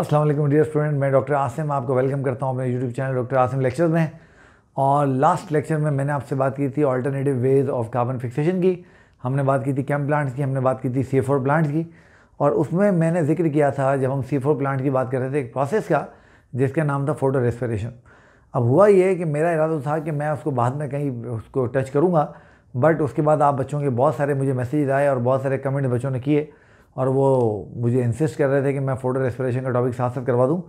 Aslam dear student मैं doctor Asim आपको welcome करता हूँ अपने YouTube channel doctor Asim lecture में और लास्ट लेक्चर में मैंने आपसे बात की थी alternative ways of carbon fixation की हमने बात की थी कैम प्लांट्स की हमने बात की थी सी फोर प्लांट्स की और उसमें मैंने जिक्र किया था जब हम सी फोर प्लांट की बात कर रहे थे एक प्रोसेस का जिसका नाम था फोटो रेस्परेशन अब हुआ ये कि मेरा इरादा था कि मैं उसको बाद में कहीं उसको टच करूँगा बट उसके बाद आप बच्चों के बहुत सारे मुझे मैसेज आए और बहुत सारे कमेंट बच्चों ने किए और वो मुझे इंसिस्ट कर रहे थे कि मैं फ़ोटो रेस्पिरेशन का टॉपिक साथ साथ करवा दूँ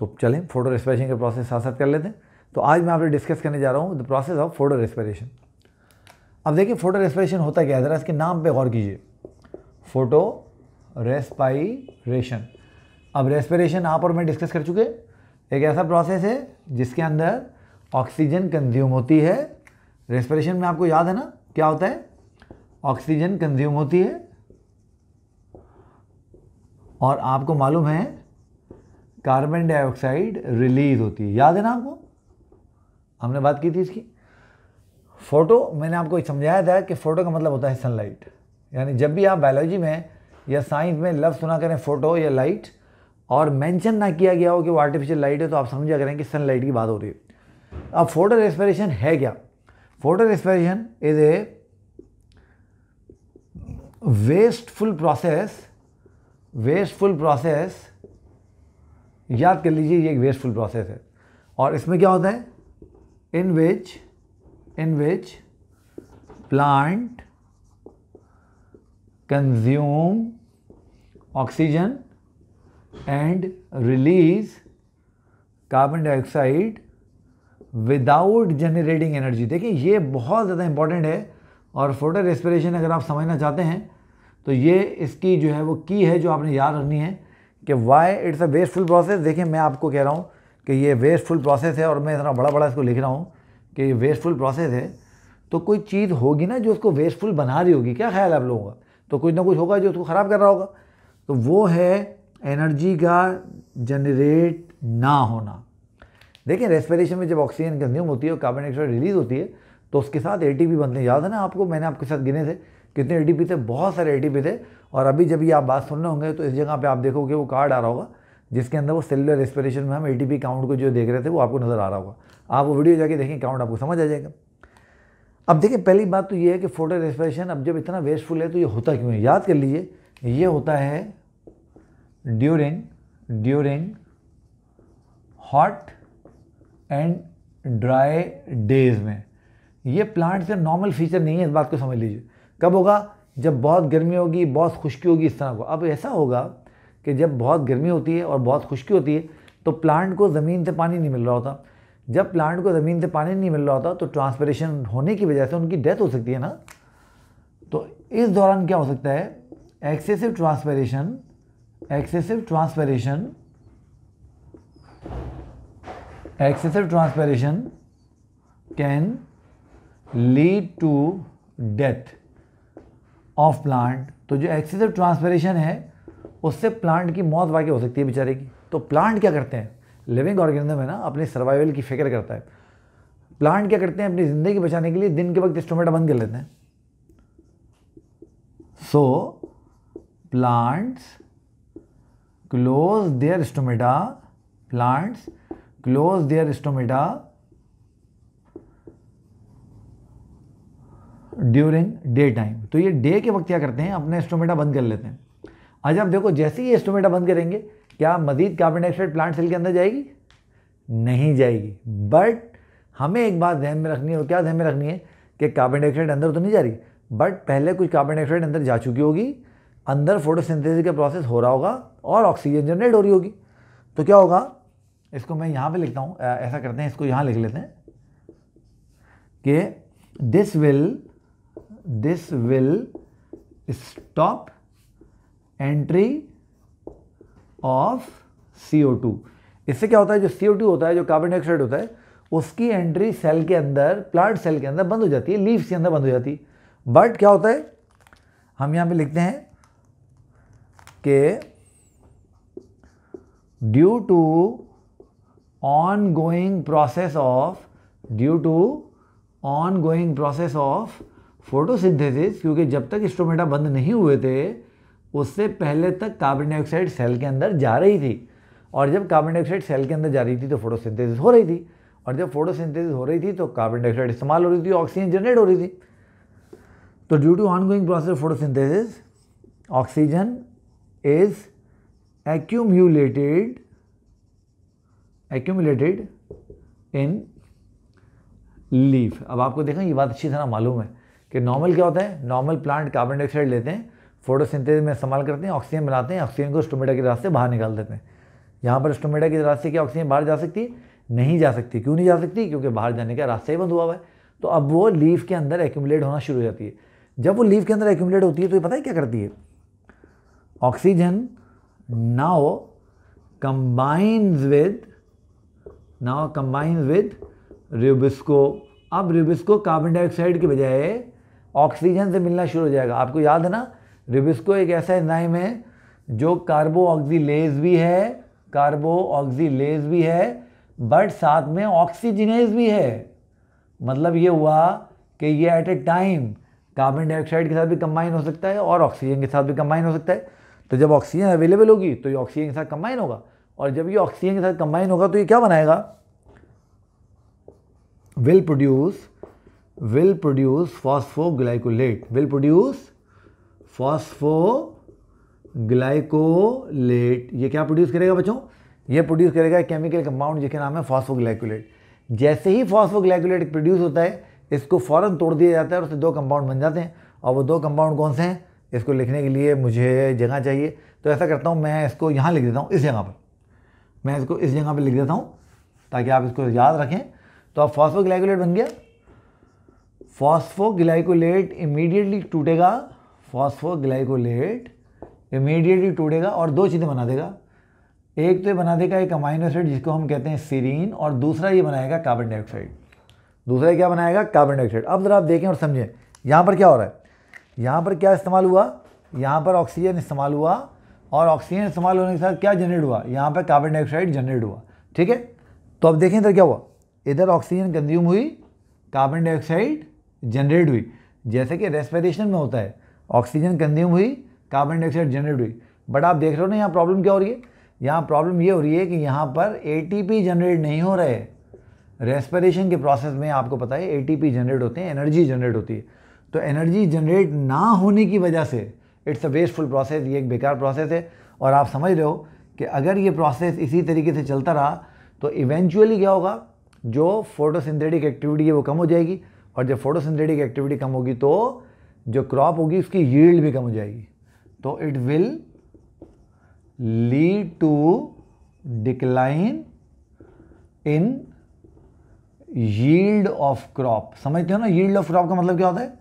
तो चलें फ़ोटो रेस्पिरेशन का प्रोसेस साथ साथ कर लेते हैं तो आज मैं आपसे डिस्कस करने जा रहा हूँ the process of photorespiration अब देखिए फ़ोटो रेस्पिरेशन होता क्या है ज़रा इसके नाम पे गौर कीजिए फ़ोटो रेस्पायरेशन अब रेस्पिरेशन आप और मैं डिस्कस कर चुके एक ऐसा प्रोसेस है जिसके अंदर ऑक्सीजन कंज्यूम होती है रेस्पिरेशन में आपको याद है ना क्या होता है ऑक्सीजन कंज्यूम होती है और आपको मालूम है कार्बन डाइऑक्साइड रिलीज होती है याद है ना आपको हमने बात की थी इसकी फ़ोटो मैंने आपको समझाया था कि फ़ोटो का मतलब होता है सनलाइट यानी जब भी आप बायोलॉजी में या साइंस में लफ्ज़ सुना करें फ़ोटो या लाइट और मेंशन ना किया गया हो कि वो आर्टिफिशियल लाइट है तो आप समझा करें कि सनलाइट की बात हो रही है अब फोटो रेस्पिरेशन है क्या photorespiration is a wasteful process wasteful process याद कर लीजिए ये एक वेस्टफुल प्रोसेस है और इसमें क्या होता है in which in which plant consume oxygen and release carbon dioxide without generating energy देखिए ये बहुत ज़्यादा इंपॉर्टेंट है और फोटो रेस्पिरेशन अगर आप समझना चाहते हैं तो ये इसकी जो है वो की है जो आपने याद रखनी है कि why it's a wasteful process देखिए मैं आपको कह रहा हूँ कि ये वेस्टफुल प्रोसेस है और मैं इतना बड़ा बड़ा इसको लिख रहा हूँ कि ये वेस्टफुल प्रोसेस है तो कोई चीज़ होगी ना जो उसको वेस्टफुल बना रही होगी क्या ख्याल है आप लोगों का तो कुछ ना कुछ होगा जो उसको ख़राब कर रहा होगा तो वो है एनर्जी का जनरेट ना होना देखिए रेस्पिरेशन में जब ऑक्सीजन कंज्यूम होती है और कार्बन डाइऑक्साइड रिलीज होती है तो उसके साथ ए बनते हैं याद है ना आपको मैंने आपके साथ गिने थे कितने ए थे बहुत सारे ए थे और अभी जब ये आप बात सुन रहे होंगे तो इस जगह पर आप देखोगे वो कार्ड आ रहा होगा जिसके अंदर वो सेलुलर रेस्पिरेशन में हम ए काउंट को जो देख रहे थे वो आपको नज़र आ रहा होगा आप वो वीडियो जाके देखें काउंट आपको समझ आ जाएगा अब देखिए पहली बात तो ये है कि फोटो रेस्पिरेशन अब जब इतना वेस्टफुल है तो ये होता क्यों है याद कर लीजिए ये होता है during during hot and dry days में ये प्लांट्स का नॉर्मल फीचर नहीं है इस बात को समझ लीजिए कब होगा जब बहुत गर्मी होगी बहुत खुश्की होगी इस तरह को अब ऐसा होगा कि जब बहुत गर्मी होती है और बहुत खुश्की होती है तो प्लांट को ज़मीन से पानी नहीं मिल रहा होता जब प्लांट को ज़मीन से पानी नहीं मिल रहा होता तो ट्रांसपरेशन होने की वजह से उनकी डेथ हो सकती है ना तो इस दौरान क्या हो सकता है excessive transpiration excessive transpiration excessive transpiration can lead to death of plant तो जो एक्सेसिव ट्रांसपरेशन है उससे प्लांट की मौत वाकई हो सकती है बेचारे की तो प्लांट क्या करते हैं लिविंग ऑर्गेनिज्म है ना अपने सर्वाइवल की फिक्र करता है प्लांट क्या करते हैं अपनी ज़िंदगी बचाने के लिए दिन के वक्त स्टोमेटा बंद कर लेते हैं so plants close their stomata plants close their stomata during day time तो ये डे के वक्त क्या करते हैं अपने एस्टोमेटा बंद कर लेते हैं आज आप देखो जैसे ही एस्टोमेटा बंद करेंगे क्या मजीद कार्बन डाइऑक्साइड प्लांट सेल के अंदर जाएगी नहीं जाएगी बट हमें एक बात ध्यान में रखनी है और क्या ध्यान में रखनी है कि कार्बन डाइऑक्साइड अंदर तो नहीं जा रही बट पहले कुछ कार्बन डाइऑक्साइड अंदर जा चुकी होगी अंदर फोटोसिंथेसिस का प्रोसेस हो रहा होगा और ऑक्सीजन जनरेट हो रही होगी तो क्या होगा इसको मैं यहाँ पे लिखता हूँ ऐसा करते हैं इसको यहाँ लिख लेते हैं कि this will this will stop entry of CO2 इससे क्या होता है जो CO2 होता है जो कार्बन डाइऑक्साइड होता है उसकी एंट्री सेल के अंदर प्लांट सेल के अंदर बंद हो जाती है लीव्स के अंदर बंद हो जाती है बट क्या होता है हम यहां पे लिखते हैं कि due to ongoing process of due to ongoing process of photosynthesis क्योंकि जब तक स्टोमेटा बंद नहीं हुए थे उससे पहले तक कार्बन डाइऑक्साइड सेल के अंदर जा रही थी और जब कार्बन डाइऑक्साइड सेल के अंदर जा रही थी तो फोटोसिंथेसिस हो रही थी और जब फोटोसिंथेसिस हो रही थी तो कार्बन डाइऑक्साइड इस्तेमाल हो रही थी ऑक्सीजन जनरेट हो रही थी तो due to ongoing process photosynthesis oxygen is accumulated accumulated in leaf अब आपको देखें ये बात अच्छी तरह मालूम है कि नॉर्मल क्या होता है नॉर्मल प्लांट कार्बन डाइऑक्साइड लेते हैं फोटोसिंथेसिस में इस्तेमाल करते हैं ऑक्सीजन बनाते हैं ऑक्सीजन को स्टोमेटा के रास्ते बाहर निकाल देते हैं यहाँ पर स्टोमेटा के रास्ते क्या ऑक्सीजन बाहर जा सकती नहीं जा सकती क्यों नहीं जा सकती क्योंकि बाहर जाने का रास्ता ही बंद हुआ हुआ है तो अब वो लीव के अंदर एक्यूमुलेट होना शुरू हो जाती है जब वो लीव के अंदर एक्यूमुलेट होती है तो ये पता है क्या करती है oxygen now combines with now combines with rubisco अब रिबिस्को कार्बन डाइऑक्साइड के बजाय ऑक्सीजन से मिलना शुरू हो जाएगा आपको याद है ना रिबिस्को एक ऐसा एंजाइम है जो कार्बो ऑक्सीलेज भी है कार्बो ऑक्सीलेज भी है बट साथ में ऑक्सीजनेज भी है मतलब ये हुआ कि ये at a time carbon dioxide के साथ भी कंबाइन हो सकता है और ऑक्सीजन के साथ भी कंबाइन हो सकता है तो जब ऑक्सीजन अवेलेबल होगी तो ये ऑक्सीजन के साथ कंबाइन होगा और जब ये ऑक्सीजन के साथ कंबाइन होगा तो ये क्या बनाएगा will produce will produce phosphoglycolate will produce phosphoglycolate ये क्या प्रोड्यूस करेगा बच्चों ये प्रोड्यूस करेगा केमिकल कंपाउंड जिसके नाम है फॉस्फोग्लाइकोलेट जैसे ही फॉस्फोग्लाइकोलेट प्रोड्यूस होता है इसको फ़ौरन तोड़ दिया जाता है और उससे दो कंपाउंड बन जाते हैं और वो दो कंपाउंड कौन से हैं इसको लिखने के लिए मुझे जगह चाहिए तो ऐसा करता हूँ मैं इसको यहाँ लिख देता हूँ इस जगह पर मैं इसको इस जगह पर लिख देता हूँ ताकि आप इसको याद रखें तो अब फॉस्फोग्लाइकोलेट बन गया फॉस्फोग्लाइकोलेट इमीडिएटली टूटेगा फॉस्फोग्लाइकोलेट इमीडिएटली टूटेगा और दो चीज़ें बना देगा एक तो ये बना देगा एक अमाइनो एसिड जिसको हम कहते हैं सीरीन और दूसरा ये बनाएगा कार्बन डाइऑक्साइड दूसरा क्या बनाएगा कार्बन डाइऑक्साइड अब ज़रा आप देखें और समझें यहाँ पर क्या हो रहा है यहाँ पर क्या इस्तेमाल हुआ यहाँ पर ऑक्सीजन इस्तेमाल हुआ और ऑक्सीजन इस्तेमाल होने के साथ क्या जनरेट हुआ यहाँ पर कार्बन डाइऑक्साइड जनरेट हुआ ठीक है तो अब देखें इधर क्या हुआ इधर ऑक्सीजन कंज्यूम हुई कार्बन डाइऑक्साइड जनरेट हुई जैसे कि रेस्पिरेशन में होता है ऑक्सीजन कंज्यूम हुई कार्बन डाइऑक्साइड जनरेट हुई बट आप देख रहे हो ना यहाँ प्रॉब्लम क्या हो रही है यहाँ प्रॉब्लम ये हो रही है कि यहाँ पर ए जनरेट नहीं हो रहे रेस्पिरेशन के प्रोसेस में आपको पता है ए जनरेट होते हैं एनर्जी जनरेट होती है तो एनर्जी जनरेट ना होने की वजह से इट्स अ वेस्टफुल प्रोसेस ये एक बेकार प्रोसेस है और आप समझ रहे हो कि अगर ये प्रोसेस इसी तरीके से चलता रहा तो इवेंचुअली क्या होगा जो फोटोसिंथेटिक एक्टिविटी है वो कम हो जाएगी और जब फोटोसिंथेटिक एक्टिविटी कम होगी तो जो क्रॉप होगी उसकी यील्ड भी कम हो जाएगी तो it will lead to decline in yield of crop समझते हो ना यील्ड ऑफ क्रॉप का मतलब क्या होता है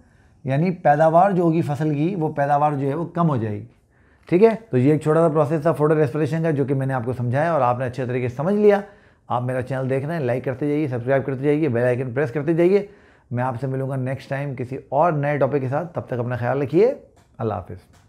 यानी पैदावार जो होगी फसल की वो पैदावार जो है वो कम हो जाएगी ठीक है तो ये एक छोटा सा प्रोसेस था फोटो रेस्परेशन का जो कि मैंने आपको समझाया और आपने अच्छे तरीके से समझ लिया आप मेरा चैनल देख रहे हैं लाइक करते जाइए सब्सक्राइब करते जाइए बेल आइकन प्रेस करते जाइए मैं आपसे मिलूंगा नेक्स्ट टाइम किसी और नए टॉपिक के साथ तब तक अपना ख्याल रखिए अल्लाह हाफिज़